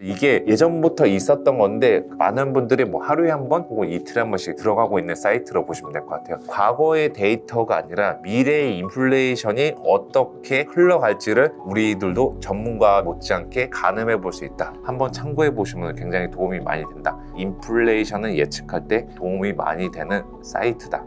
이게 예전부터 있었던 건데 많은 분들이 뭐 하루에 한 번 혹은 이틀에 한 번씩 들어가고 있는 사이트로 보시면 될 것 같아요. 과거의 데이터가 아니라 미래의 인플레이션이 어떻게 흘러갈지를 우리들도 전문가 못지않게 가늠해 볼 수 있다. 한번 참고해 보시면 굉장히 도움이 많이 된다. 인플레이션을 예측할 때 도움이 많이 되는 사이트다.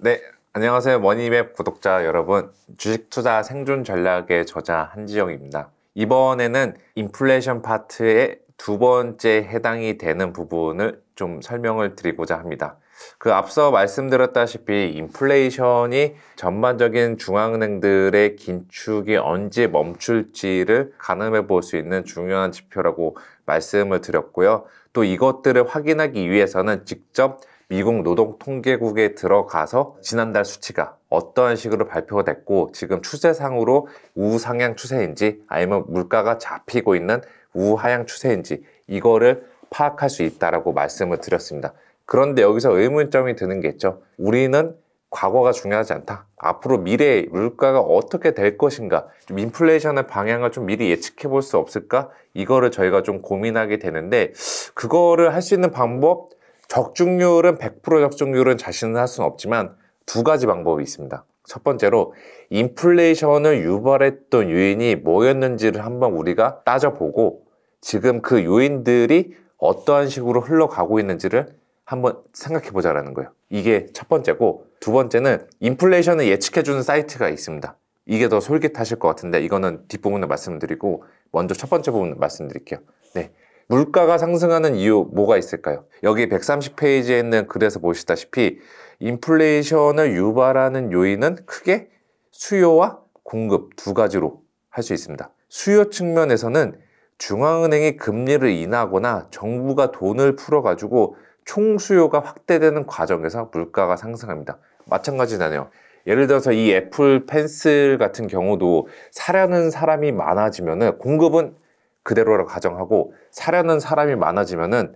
네, 안녕하세요. 머니맵 구독자 여러분. 주식 투자 생존 전략의 저자 한지영입니다. 이번에는 인플레이션 파트의 두 번째 해당이 되는 부분을 좀 설명을 드리고자 합니다. 그 앞서 말씀드렸다시피 인플레이션이 전반적인 중앙은행들의 긴축이 언제 멈출지를 가늠해 볼 수 있는 중요한 지표라고 말씀을 드렸고요. 또 이것들을 확인하기 위해서는 직접 미국 노동통계국에 들어가서 지난달 수치가 어떠한 식으로 발표 됐고 지금 추세상으로 우상향 추세인지 아니면 물가가 잡히고 있는 우하향 추세인지 이거를 파악할 수 있다라고 말씀을 드렸습니다. 그런데 여기서 의문점이 드는 게 있죠. 우리는 과거가 중요하지 않다. 앞으로 미래의 물가가 어떻게 될 것인가? 좀 인플레이션의 방향을 좀 미리 예측해 볼 수 없을까? 이거를 저희가 좀 고민하게 되는데 그거를 할 수 있는 방법 적중률은 100% 적중률은 자신은 할 수는 없지만 두 가지 방법이 있습니다. 첫 번째로 인플레이션을 유발했던 요인이 뭐였는지를 한번 우리가 따져보고 지금 그 요인들이 어떠한 식으로 흘러가고 있는지를 한번 생각해 보자라는 거예요. 이게 첫 번째고 두 번째는 인플레이션을 예측해 주는 사이트가 있습니다. 이게 더 솔깃하실 것 같은데 이거는 뒷부분에 말씀드리고 먼저 첫 번째 부분 을 말씀드릴게요. 네. 물가가 상승하는 이유 뭐가 있을까요? 여기 130페이지에 있는 글에서 보시다시피 인플레이션을 유발하는 요인은 크게 수요와 공급 두 가지로 할 수 있습니다. 수요 측면에서는 중앙은행이 금리를 인하거나 정부가 돈을 풀어가지고 총수요가 확대되는 과정에서 물가가 상승합니다. 마찬가지잖아요. 예를 들어서 이 애플 펜슬 같은 경우도 사려는 사람이 많아지면 공급은 그대로라고 가정하고 사려는 사람이 많아지면은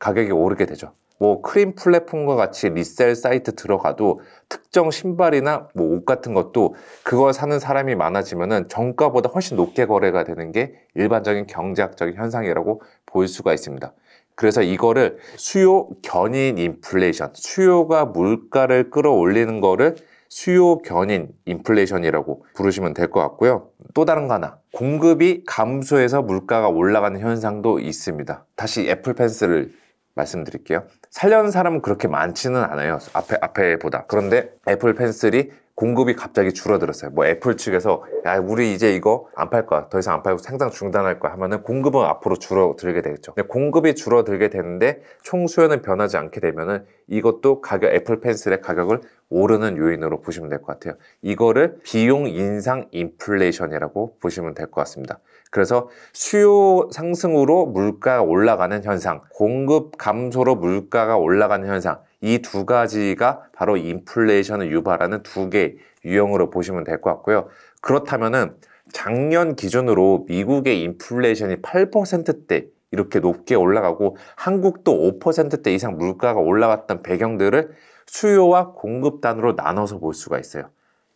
가격이 오르게 되죠. 뭐 크림 플랫폼과 같이 리셀 사이트 들어가도 특정 신발이나 뭐 옷 같은 것도 그걸 사는 사람이 많아지면은 정가보다 훨씬 높게 거래가 되는 게 일반적인 경제학적인 현상이라고 볼 수가 있습니다. 그래서 이거를 수요 견인 인플레이션, 수요가 물가를 끌어올리는 거를 수요 견인 인플레이션이라고 부르시면 될 것 같고요. 또 다른 거 하나, 공급이 감소해서 물가가 올라가는 현상도 있습니다. 다시 애플 펜스를 말씀드릴게요. 살려는 사람은 그렇게 많지는 않아요. 앞에, 앞에보다. 그런데 애플 펜슬이 공급이 갑자기 줄어들었어요. 뭐 애플 측에서 야 우리 이제 이거 안 팔 거야. 더 이상 안 팔고 생산 중단할 거야 하면은 공급은 앞으로 줄어들게 되겠죠. 근데 공급이 줄어들게 되는데 총 수요는 변하지 않게 되면은 이것도 가격 애플 펜슬의 가격을 오르는 요인으로 보시면 될 것 같아요. 이거를 비용 인상 인플레이션이라고 보시면 될 것 같습니다. 그래서 수요 상승으로 물가가 올라가는 현상, 공급 감소로 물가가 올라가는 현상 이두 가지가 바로 인플레이션을 유발하는 두 개 유형으로 보시면 될 것 같고요. 그렇다면은 작년 기준으로 미국의 인플레이션이 8%대 이렇게 높게 올라가고 한국도 5%대 이상 물가가 올라왔던 배경들을 수요와 공급 단으로 나눠서 볼 수가 있어요.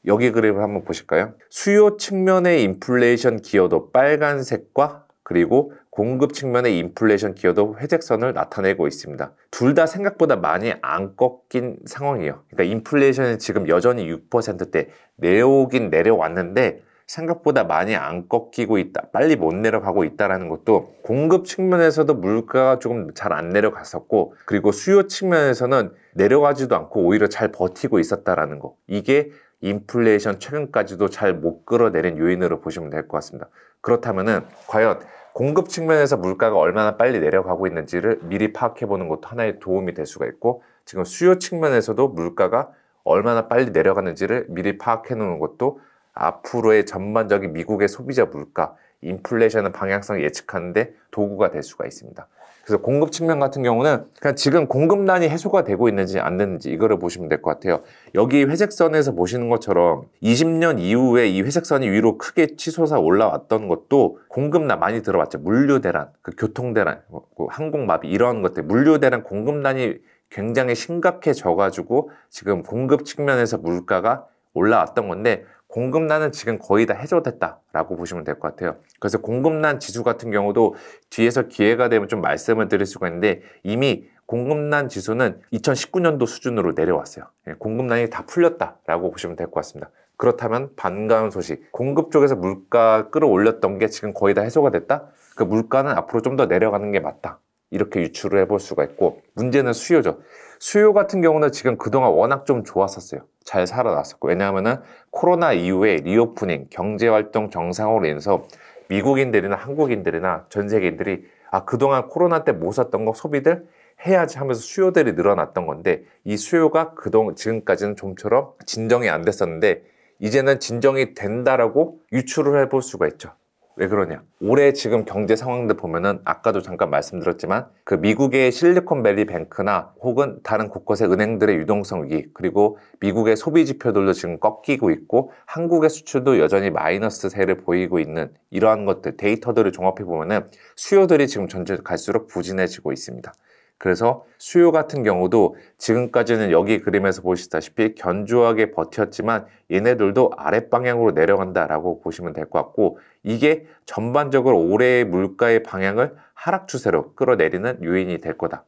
여기 그림을 한번 보실까요? 수요 측면의 인플레이션 기여도 빨간색과 그리고 공급 측면의 인플레이션 기여도 회색선을 나타내고 있습니다. 둘 다 생각보다 많이 안 꺾인 상황이에요. 그러니까 인플레이션은 지금 여전히 6%대 내오긴 려 내려왔는데 생각보다 많이 안 꺾이고 있다. 빨리 못 내려가고 있다라는 것도 공급 측면에서도 물가가 조금 잘 안 내려갔었고 그리고 수요 측면에서는 내려가지도 않고 오히려 잘 버티고 있었다는 거. 이게 인플레이션 최근까지도 잘 못 끌어내린 요인으로 보시면 될 것 같습니다. 그렇다면은 과연 공급 측면에서 물가가 얼마나 빨리 내려가고 있는지를 미리 파악해보는 것도 하나의 도움이 될 수가 있고 지금 수요 측면에서도 물가가 얼마나 빨리 내려가는지를 미리 파악해놓는 것도 앞으로의 전반적인 미국의 소비자 물가, 인플레이션의 방향성을 예측하는데 도구가 될 수가 있습니다. 그래서 공급 측면 같은 경우는 그냥 지금 공급난이 해소가 되고 있는지 안 되는지 이거를 보시면 될 것 같아요. 여기 회색선에서 보시는 것처럼 20년 이후에 이 회색선이 위로 크게 치솟아 올라왔던 것도 공급난 많이 들어봤죠. 물류 대란, 그 교통 대란, 그 뭐 항공 마비 이런 것들 물류 대란 공급난이 굉장히 심각해져 가지고 지금 공급 측면에서 물가가 올라왔던 건데 공급난은 지금 거의 다 해소됐다라고 보시면 될 것 같아요. 그래서 공급난 지수 같은 경우도 뒤에서 기회가 되면 좀 말씀을 드릴 수가 있는데 이미 공급난 지수는 2019년도 수준으로 내려왔어요. 예, 공급난이 다 풀렸다라고 보시면 될 것 같습니다. 그렇다면 반가운 소식, 공급 쪽에서 물가 끌어올렸던 게 지금 거의 다 해소가 됐다? 그 물가는 앞으로 좀 더 내려가는 게 맞다. 이렇게 유추를 해볼 수가 있고 문제는 수요죠. 수요 같은 경우는 지금 그동안 워낙 좀 좋았었어요. 잘 살아났었고 왜냐하면은 코로나 이후에 리오프닝 경제 활동 정상으로 인해서 미국인들이나 한국인들이나 전 세계인들이 아 그동안 코로나 때 못 샀던 거 소비들 해야지 하면서 수요들이 늘어났던 건데 이 수요가 그동 지금까지는 좀처럼 진정이 안 됐었는데 이제는 진정이 된다라고 유추를 해볼 수가 있죠. 왜 그러냐? 올해 지금 경제 상황들 보면은 아까도 잠깐 말씀드렸지만 그 미국의 실리콘밸리 뱅크나 혹은 다른 곳곳의 은행들의 유동성 위기 그리고 미국의 소비 지표들도 지금 꺾이고 있고 한국의 수출도 여전히 마이너스 세를 보이고 있는 이러한 것들 데이터들을 종합해 보면은 수요들이 지금 전체 갈수록 부진해지고 있습니다. 그래서 수요 같은 경우도 지금까지는 여기 그림에서 보시다시피 견조하게 버텼지만 얘네들도 아랫방향으로 내려간다라고 보시면 될 것 같고 이게 전반적으로 올해의 물가의 방향을 하락 추세로 끌어내리는 요인이 될 거다.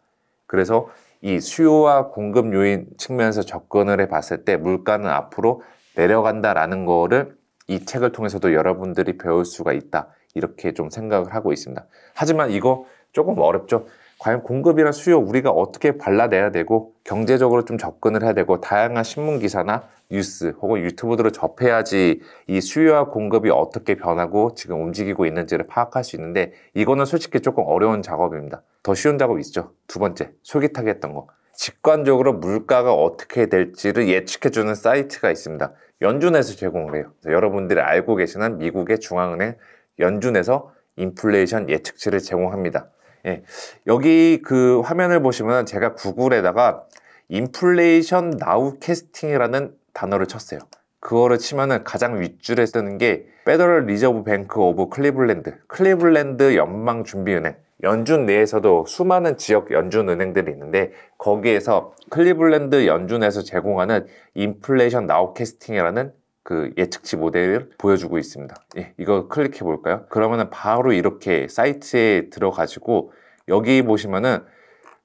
그래서 이 수요와 공급 요인 측면에서 접근을 해 봤을 때 물가는 앞으로 내려간다라는 거를 이 책을 통해서도 여러분들이 배울 수가 있다. 이렇게 좀 생각을 하고 있습니다. 하지만 이거 조금 어렵죠. 과연 공급이나 수요 우리가 어떻게 발라내야 되고 경제적으로 좀 접근을 해야 되고 다양한 신문 기사나 뉴스 혹은 유튜브들을 접해야지 이 수요와 공급이 어떻게 변하고 지금 움직이고 있는지를 파악할 수 있는데 이거는 솔직히 조금 어려운 작업입니다. 더 쉬운 작업 있죠. 두 번째 솔깃하게 했던 거. 직관적으로 물가가 어떻게 될지를 예측해주는 사이트가 있습니다. 연준에서 제공을 해요. 여러분들이 알고 계시는 미국의 중앙은행 연준에서 인플레이션 예측치를 제공합니다. 예. 여기 그 화면을 보시면 제가 구글에다가 인플레이션 나우 캐스팅이라는 단어를 쳤어요. 그거를 치면은 가장 윗줄에 쓰는 게 페더럴 리저브 뱅크 오브 클리블랜드, 클리블랜드 연방 준비은행. 연준 내에서도 수많은 지역 연준 은행들이 있는데 거기에서 클리블랜드 연준에서 제공하는 인플레이션 나우 캐스팅이라는 그 예측치 모델을 보여주고 있습니다. 예, 이거 클릭해 볼까요? 그러면은 바로 이렇게 사이트에 들어가지고 여기 보시면은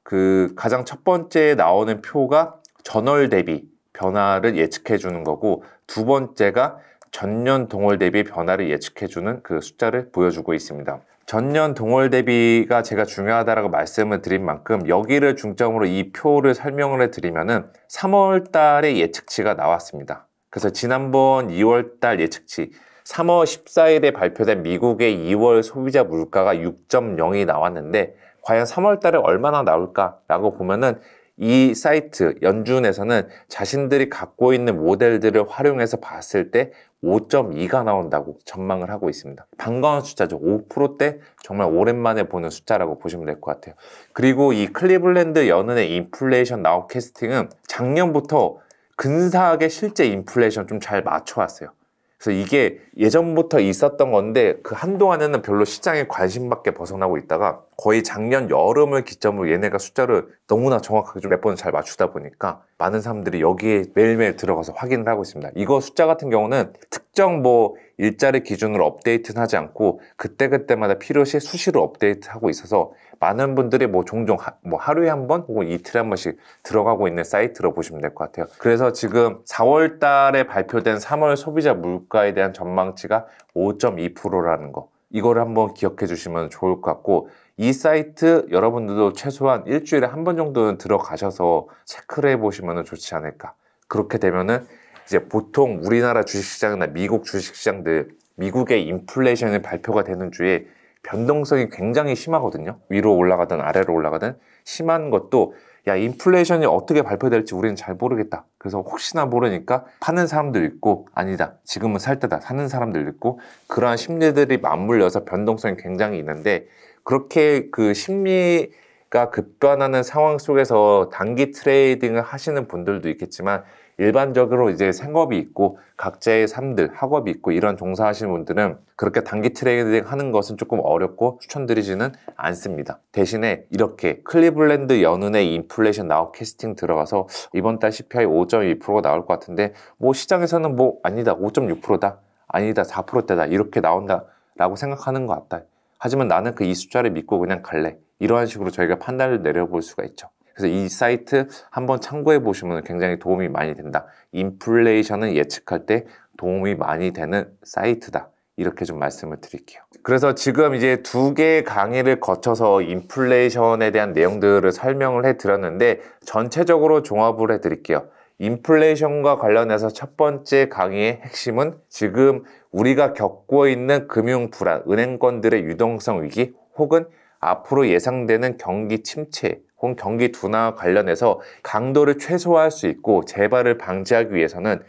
그 가장 첫 번째 나오는 표가 전월 대비 변화를 예측해 주는 거고 두 번째가 전년 동월 대비 변화를 예측해 주는 그 숫자를 보여주고 있습니다. 전년 동월 대비가 제가 중요하다라고 말씀을 드린 만큼 여기를 중점으로 이 표를 설명을 해 드리면은 3월 달에 예측치가 나왔습니다. 그래서 지난번 2월 달 예측치 3월 14일에 발표된 미국의 2월 소비자 물가가 6.0이 나왔는데 과연 3월 달에 얼마나 나올까라고 보면은 이 사이트 연준에서는 자신들이 갖고 있는 모델들을 활용해서 봤을 때 5.2가 나온다고 전망을 하고 있습니다. 반가운 숫자죠. 5%대 정말 오랜만에 보는 숫자라고 보시면 될 것 같아요. 그리고 이 클리블랜드 연은의 인플레이션 나우캐스팅은 작년부터 근사하게 실제 인플레이션 좀 잘 맞춰왔어요. 그래서 이게 예전부터 있었던 건데 그 한동안에는 별로 시장에 관심밖에 벗어나고 있다가 거의 작년 여름을 기점으로 얘네가 숫자를 너무나 정확하게 좀 몇 번 잘 맞추다 보니까 많은 사람들이 여기에 매일매일 들어가서 확인을 하고 있습니다. 이거 숫자 같은 경우는 특 특정 뭐 일자리 기준으로 업데이트는 하지 않고 그때그때마다 필요시 수시로 업데이트하고 있어서 많은 분들이 뭐 종종 하, 뭐 하루에 한 번 혹은 이틀에 한 번씩 들어가고 있는 사이트로 보시면 될 것 같아요. 그래서 지금 4월 달에 발표된 3월 소비자 물가에 대한 전망치가 5.2%라는 거. 이거를 한 번 기억해 주시면 좋을 것 같고 이 사이트 여러분들도 최소한 일주일에 한 번 정도는 들어가셔서 체크를 해 보시면 좋지 않을까. 그렇게 되면은 이제 보통 우리나라 주식시장이나 미국 주식시장들 미국의 인플레이션이 발표가 되는 주에 변동성이 굉장히 심하거든요. 위로 올라가든 아래로 올라가든 심한 것도 야 인플레이션이 어떻게 발표될지 우리는 잘 모르겠다. 그래서 혹시나 모르니까 파는 사람도 있고 아니다. 지금은 살 때다. 사는 사람들 있고 그러한 심리들이 맞물려서 변동성이 굉장히 있는데 그렇게 그 심리가 급변하는 상황 속에서 단기 트레이딩을 하시는 분들도 있겠지만 일반적으로 이제 생업이 있고 각자의 삶들, 학업이 있고 이런 종사하시는 분들은 그렇게 단기 트레이딩 하는 것은 조금 어렵고 추천드리지는 않습니다. 대신에 이렇게 클리블랜드 연은의 인플레이션 나우 캐스팅 들어가서 이번 달 CPI 5.2%가 나올 것 같은데 뭐 시장에서는 뭐 아니다 5.6%다 아니다 4%대다 이렇게 나온다 라고 생각하는 것 같다. 하지만 나는 그 이 숫자를 믿고 그냥 갈래. 이러한 식으로 저희가 판단을 내려볼 수가 있죠. 그래서 이 사이트 한번 참고해 보시면 굉장히 도움이 많이 된다. 인플레이션은 예측할 때 도움이 많이 되는 사이트다. 이렇게 좀 말씀을 드릴게요. 그래서 지금 이제 두 개의 강의를 거쳐서 인플레이션에 대한 내용들을 설명을 해 드렸는데 전체적으로 종합을 해 드릴게요. 인플레이션과 관련해서 첫 번째 강의의 핵심은 지금 우리가 겪고 있는 금융 불안, 은행권들의 유동성 위기 혹은 앞으로 예상되는 경기 침체 혹은 경기 둔화 와 관련해서 강도를 최소화할 수 있고 재발을 방지하기 위해서는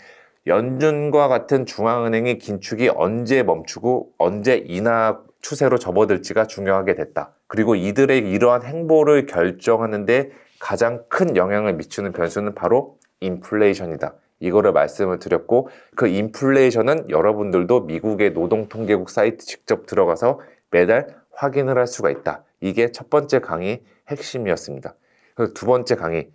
연준과 같은 중앙은행의 긴축이 언제 멈추고 언제 인하 추세로 접어들지가 중요하게 됐다. 그리고 이들의 이러한 행보를 결정하는데 가장 큰 영향을 미치는 변수는 바로 인플레이션이다. 이거를 말씀을 드렸고 그 인플레이션은 여러분들도 미국의 노동통계국 사이트 직접 들어가서 매달 확인을 할 수가 있다. 이게 첫 번째 강의 핵심이었습니다. 두 번째 강의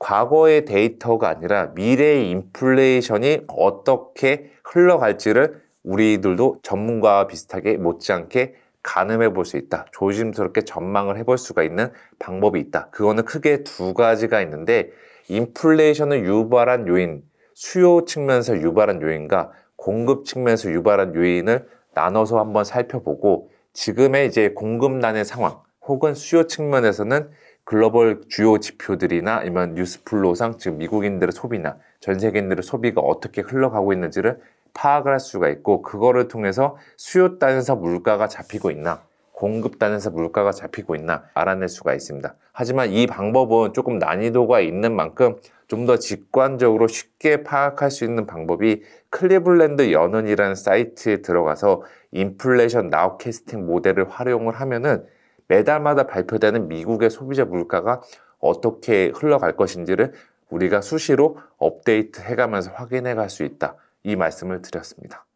과거의 데이터가 아니라 미래의 인플레이션이 어떻게 흘러갈지를 우리들도 전문가와 비슷하게 못지않게 가늠해 볼 수 있다. 조심스럽게 전망을 해 볼 수가 있는 방법이 있다. 그거는 크게 두 가지가 있는데 인플레이션을 유발한 요인, 수요 측면에서 유발한 요인과 공급 측면에서 유발한 요인을 나눠서 한번 살펴보고 지금의 이제 공급난의 상황 혹은 수요 측면에서는 글로벌 주요 지표들이나 이런 뉴스플로상 지금 미국인들의 소비나 전 세계인들의 소비가 어떻게 흘러가고 있는지를 파악을 할 수가 있고 그거를 통해서 수요 단에서 물가가 잡히고 있나 공급단에서 물가가 잡히고 있나 알아낼 수가 있습니다. 하지만 이 방법은 조금 난이도가 있는 만큼 좀 더 직관적으로 쉽게 파악할 수 있는 방법이 클리블랜드 연은이라는 사이트에 들어가서 인플레이션 나우캐스팅 모델을 활용을 하면은 매달마다 발표되는 미국의 소비자 물가가 어떻게 흘러갈 것인지를 우리가 수시로 업데이트 해가면서 확인해 갈 수 있다. 이 말씀을 드렸습니다.